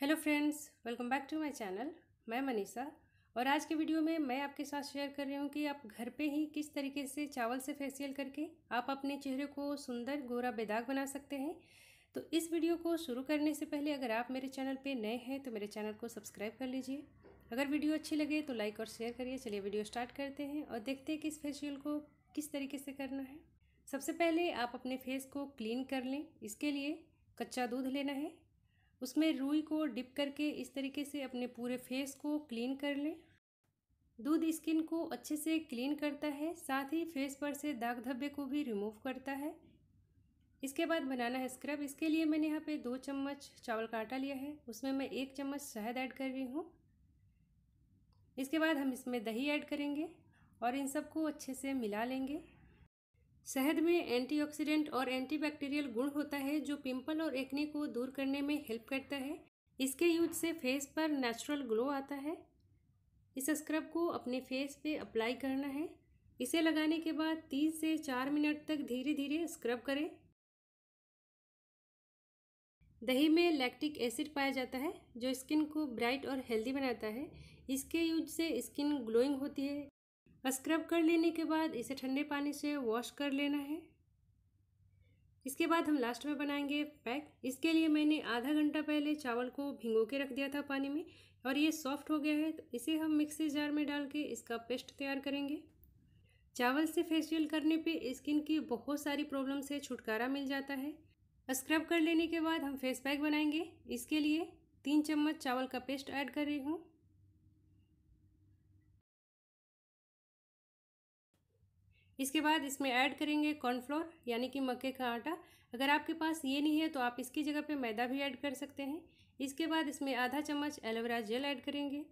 hello friends welcome back to my channel मैं मनीषा और आज के वीडियो में मैं आपके साथ शेयर कर रही हूँ कि आप घर पे ही किस तरीके से चावल से फेसियल करके आप अपने चेहरे को सुंदर गोरा बेदाग बना सकते हैं तो इस वीडियो को शुरू करने से पहले अगर आप मेरे चैनल पे नए हैं तो मेरे चैनल को सब्सक्राइब कर लीजिए अगर वीडियो अच्छी लगे तो लाइक और शेयर करिए चलिए वीडियो स्टार्ट करते हैं और देखते हैं कि इस फेसियल को किस तरीके से करना है सबसे पहले आप अपने फेस को क्लीन कर लें इसके लिए कच्चा दूध लेना है उसमें रुई को डिप करके इस तरीके से अपने पूरे फेस को क्लीन कर लें दूध स्किन को अच्छे से क्लीन करता है साथ ही फेस पर से दाग धब्बे को भी रिमूव करता है इसके बाद बनाना है स्क्रब इसके लिए मैंने यहाँ पे दो चम्मच चावल का आटा लिया है उसमें मैं एक चम्मच शहद ऐड कर रही हूँ इसके बाद हम इसमें दही ऐड करेंगे और इन सबको अच्छे से मिला लेंगे शहद में एंटीऑक्सीडेंट और एंटीबैक्टीरियल गुण होता है जो पिंपल और एक्ने को दूर करने में हेल्प करता है इसके यूज से फेस पर नेचुरल ग्लो आता है इस स्क्रब को अपने फेस पे अप्लाई करना है इसे लगाने के बाद तीन से चार मिनट तक धीरे धीरे स्क्रब करें दही में लैक्टिक एसिड पाया जाता है जो स्किन को ब्राइट और हेल्दी बनाता है इसके यूज से स्किन ग्लोइंग होती है स्क्रब कर लेने के बाद इसे ठंडे पानी से वॉश कर लेना है इसके बाद हम लास्ट में बनाएंगे पैक इसके लिए मैंने आधा घंटा पहले चावल को भिंगो के रख दिया था पानी में और ये सॉफ्ट हो गया है तो इसे हम मिक्सी जार में डाल के इसका पेस्ट तैयार करेंगे चावल से फेशियल करने पे स्किन की बहुत सारी प्रॉब्लम से छुटकारा मिल जाता है स्क्रब कर लेने के बाद हम फेस पैक बनाएंगे इसके लिए तीन चम्मच चावल का पेस्ट ऐड कर रही हूँ इसके बाद इसमें ऐड करेंगे कॉर्नफ्लोर यानी कि मक्के का आटा अगर आपके पास ये नहीं है तो आप इसकी जगह पे मैदा भी ऐड कर सकते हैं इसके बाद इसमें आधा चम्मच एलोवेरा जेल ऐड करेंगे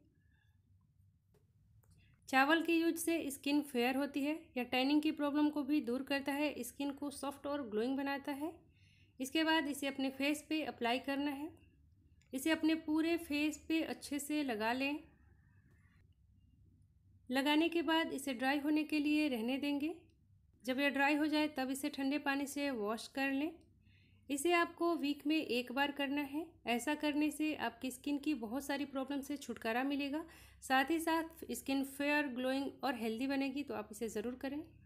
चावल के यूज से स्किन फेयर होती है या टैनिंग की प्रॉब्लम को भी दूर करता है स्किन को सॉफ्ट और ग्लोइंग बनाता है इसके बाद इसे अपने फेस पे अप्लाई करना है इसे अपने पूरे फेस पे अच्छे से लगा लें लगाने के बाद इसे ड्राई होने के लिए रहने देंगे जब यह ड्राई हो जाए तब इसे ठंडे पानी से वॉश कर लें इसे आपको वीक में एक बार करना है ऐसा करने से आपकी स्किन की बहुत सारी प्रॉब्लम से छुटकारा मिलेगा साथ ही साथ स्किन फेयर ग्लोइंग और हेल्दी बनेगी तो आप इसे ज़रूर करें